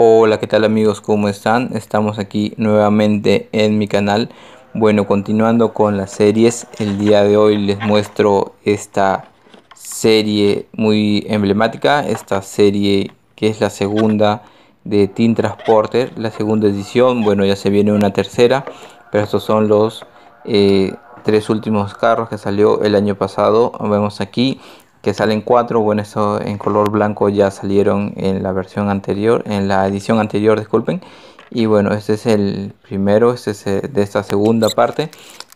Hola, ¿qué tal amigos? ¿Cómo están? Estamos aquí nuevamente en mi canal. Bueno, continuando con las series, el día de hoy les muestro esta serie muy emblemática, esta serie que es la segunda de Team Transporter, la segunda edición, bueno ya se viene una tercera, pero estos son los eh, tres últimos carros que salió el año pasado, vemos aquí que salen cuatro, bueno, eso en color blanco ya salieron en la versión anterior, en la edición anterior, disculpen. Y bueno, este es el primero, este de esta segunda parte,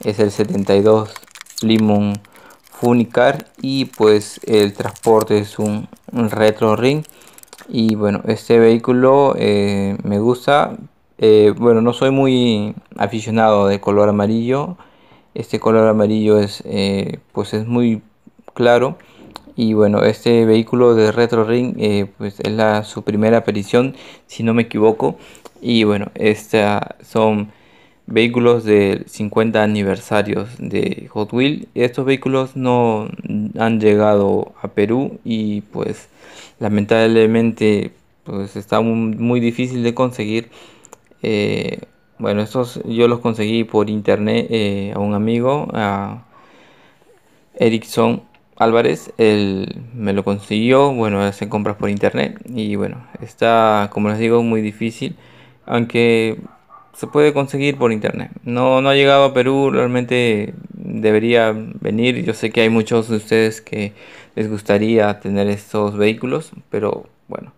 es el 72 Limon Funicar y pues el transporte es un, retro ring. Y bueno, este vehículo eh, me gusta, eh, bueno, no soy muy aficionado de color amarillo, este color amarillo es pues es muy claro y bueno, este vehículo de Retro Ring eh, pues es su primera aparición, si no me equivoco. Y bueno, esta son vehículos del 50 aniversarios de Hot Wheels. Estos vehículos no han llegado a Perú y pues lamentablemente pues está muy difícil de conseguir. Eh, bueno, estos yo los conseguí por internet eh, a un amigo, a Ericsson Álvarez, él me lo consiguió, bueno, hacen compras por internet y bueno, está, como les digo, muy difícil, aunque se puede conseguir por internet. No, no ha llegado a Perú, realmente debería venir. Yo sé que hay muchos de ustedes que les gustaría tener estos vehículos, pero bueno,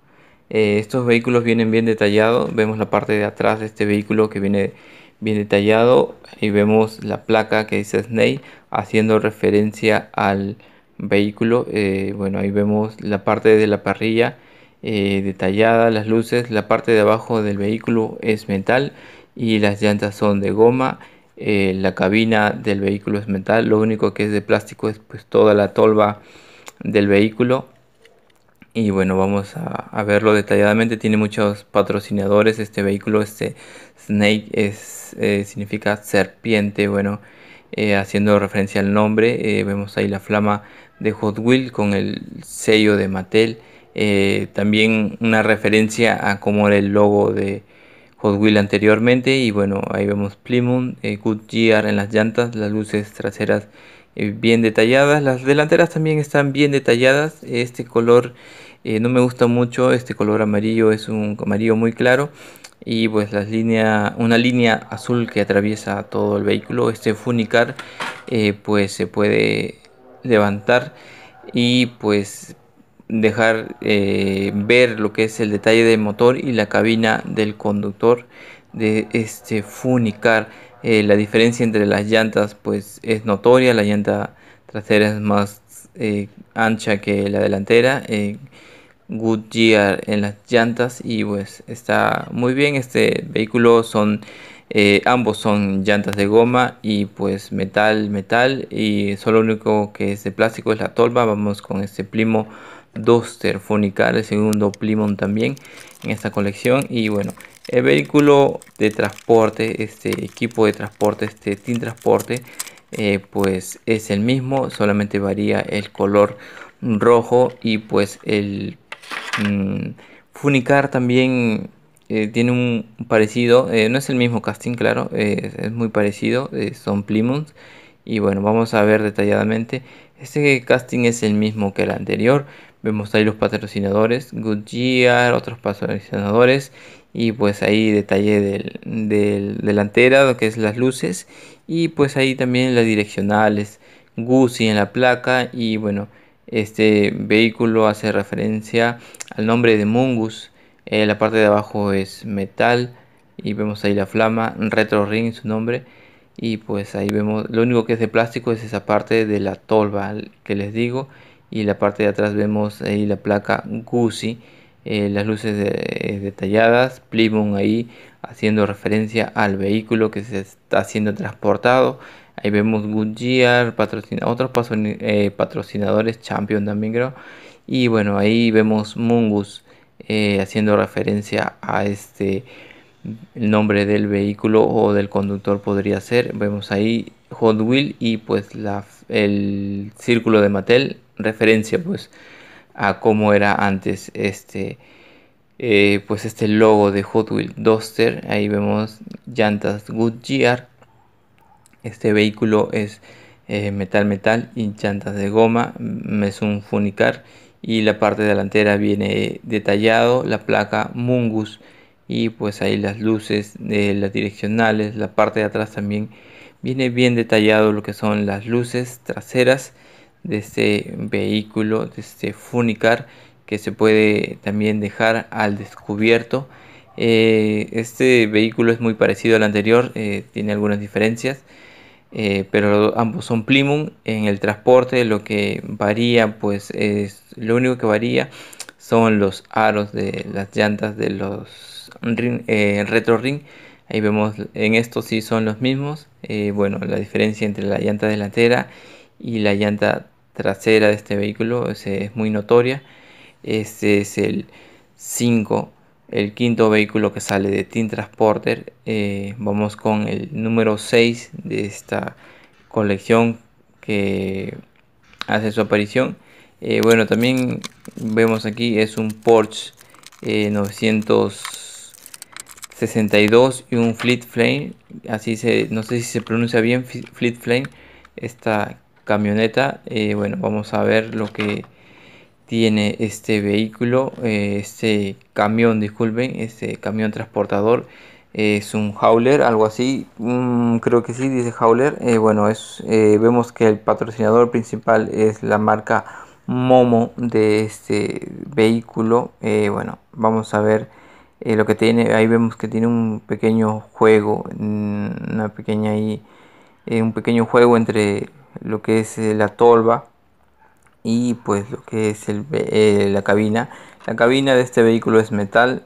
eh, estos vehículos vienen bien detallados. Vemos la parte de atrás de este vehículo que viene bien detallado y vemos la placa que dice Snake haciendo referencia al vehículo. Eh, bueno, ahí vemos la parte de la parrilla eh, detallada, las luces, la parte de abajo del vehículo es metal y las llantas son de goma. Eh, la cabina del vehículo es metal, lo único que es de plástico es pues toda la tolva del vehículo. Y bueno, vamos a, verlo detalladamente. Tiene muchos patrocinadores este vehículo. Este Snake significa serpiente. Bueno, eh, haciendo referencia al nombre. Eh, vemos ahí la flama de Hot Wheels con el sello de Mattel. Eh, también una referencia a cómo era el logo de Hot Wheels anteriormente. Y bueno, ahí vemos Plymouth, Year en las llantas, las luces traseras bien detalladas. Las delanteras también están bien detalladas. Este color no me gusta mucho, este color amarillo es un amarillo muy claro y pues las línea, una línea azul que atraviesa todo el vehículo. Este funicar eh, pues se puede levantar y pues dejar eh, ver lo que es el detalle del motor y la cabina del conductor de este funicar. Eh, la diferencia entre las llantas pues es notoria, la llanta trasera es más ancha que la delantera Goodyear en las llantas y pues está muy bien este vehículo son eh, ambos son llantas de goma y pues metal metal y solo lo único que es de plástico es la tolva vamos con este plimo Duster Funicar el segundo plimo también en esta colección y bueno el vehículo de transporte este equipo de transporte este team transporte eh, pues es el mismo solamente varía el color rojo y pues el Mm, Funicar también eh, tiene un parecido, eh, no es el mismo casting, claro, es muy parecido, eh, son Plymouth. Y bueno, vamos a ver detalladamente. Este casting es el mismo que el anterior. Vemos ahí los patrocinadores, Goodyear, otros patrocinadores. Y pues ahí detalle del, delantera, lo que es las luces. Y pues ahí también las direccionales, Gucci en la placa. Y bueno, este vehículo hace referencia al nombre de Mungus. Eh, la parte de abajo es metal y vemos ahí la flama, Retro Ring su nombre. Y pues ahí vemos, lo único que es de plástico es esa parte de la tolva que les digo. Y la parte de atrás vemos ahí la placa Guzzi, eh, las luces eh, detalladas, Plymouth ahí haciendo referencia al vehículo que se está siendo transportado. Ahí vemos Goodyear, patrocina, otros eh, patrocinadores, Champion también creo. Y bueno, ahí vemos Mungus eh, haciendo referencia a este el nombre del vehículo o del conductor podría ser. Vemos ahí Hot Wheel y pues la, el círculo de Mattel, referencia pues a cómo era antes este eh, pues este logo de Hot Wheel Duster. Ahí vemos llantas Goodyear este vehículo es eh, metal metal y llantas de goma, mm, es un funicar y la parte delantera viene detallado, la placa Mungus y pues ahí las luces de eh, las direccionales, la parte de atrás también viene bien detallado lo que son las luces traseras de este vehículo, de este funicar que se puede también dejar al descubierto. Eh, este vehículo es muy parecido al anterior, tiene algunas diferencias. Eh, pero ambos son plimum. En el transporte lo que varía, pues es lo único que varía son los aros de las llantas de los eh, retro ring. Ahí vemos en estos sí son los mismos. Eh, bueno, la diferencia entre la llanta delantera y la llanta trasera de este vehículo es, es muy notoria. Este es el 5 el quinto vehículo que sale de Team Transporter, eh, vamos con el número 6 de esta colección que hace su aparición. Eh, bueno, también vemos aquí es un Porsche 962 eh, y un Fleet Flame. Así se, no sé si se pronuncia bien Fleet Flame, esta camioneta. bueno, vamos a ver lo que tiene este vehículo, eh, este camión, disculpen, este camión transportador. Es un Howler, algo así, mm, creo que sí, dice Howler. Eh, bueno, es, eh, vemos que el patrocinador principal es la marca Momo de este vehículo. bueno, vamos a ver lo que tiene. Ahí vemos que tiene un pequeño juego, mm, una pequeña ahí, un pequeño juego entre lo que es la tolva y pues lo que es el, eh, la cabina. La cabina de este vehículo es metal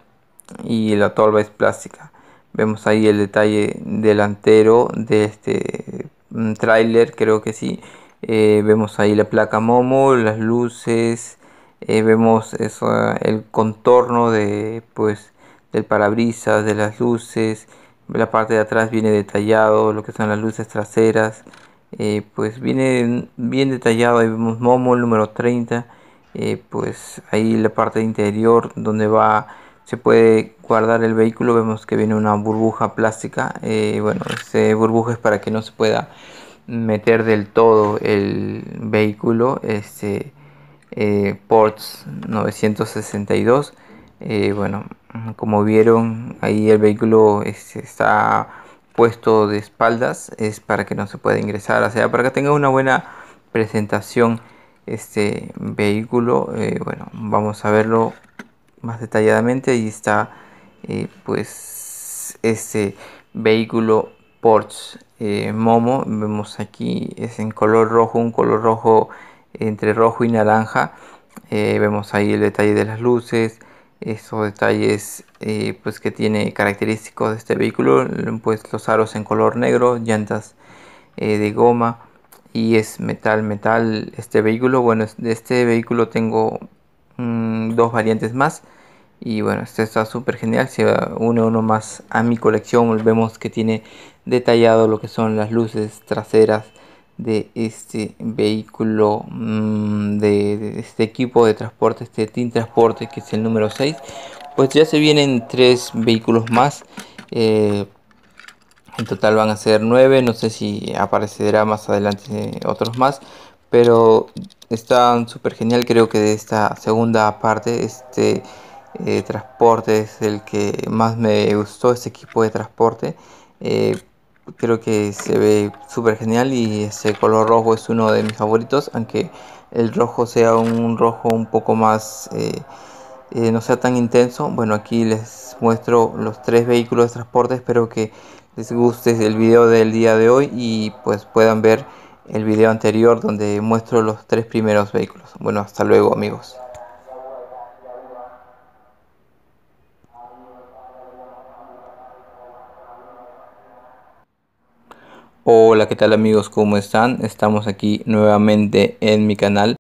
y la torba es plástica. Vemos ahí el detalle delantero de este mm, tráiler, creo que sí. Eh, vemos ahí la placa Momo, las luces, eh, vemos eso, el contorno de pues del parabrisas, de las luces. La parte de atrás viene detallado, lo que son las luces traseras. Eh, pues viene bien detallado, ahí vemos Momo número 30, eh, pues ahí la parte interior donde va, se puede guardar el vehículo, vemos que viene una burbuja plástica, eh, bueno, este burbuja es para que no se pueda meter del todo el vehículo, este Ports 962, bueno, como vieron ahí el vehículo este, está puesto de espaldas es para que no se pueda ingresar, o sea, para que tenga una buena presentación este vehículo. Eh, bueno, vamos a verlo más detalladamente. Ahí está, eh, pues, este vehículo Porsche eh, Momo. Vemos aquí, es en color rojo, un color rojo entre rojo y naranja. vemos ahí el detalle de las luces, esos detalles eh, pues que tiene característicos de este vehículo pues los aros en color negro llantas eh, de goma y es metal metal este vehículo bueno de este vehículo tengo mm, dos variantes más y bueno este está súper genial se une uno más a mi colección vemos que tiene detallado lo que son las luces traseras de este vehículo mm, de, este equipo de transporte este team transporte que es el número 6 pues ya se vienen tres vehículos más eh, en total van a ser nueve no sé si aparecerá más adelante otros más pero están súper genial creo que de esta segunda parte este eh, transporte es el que más me gustó este equipo de transporte eh, creo que se ve súper genial y ese color rojo es uno de mis favoritos, aunque el rojo sea un rojo un poco más, eh, eh, no sea tan intenso. Bueno, aquí les muestro los tres vehículos de transporte, espero que les guste el video del día de hoy y pues puedan ver el video anterior donde muestro los tres primeros vehículos. Bueno, hasta luego amigos. Hola, ¿qué tal amigos? ¿Cómo están? Estamos aquí nuevamente en mi canal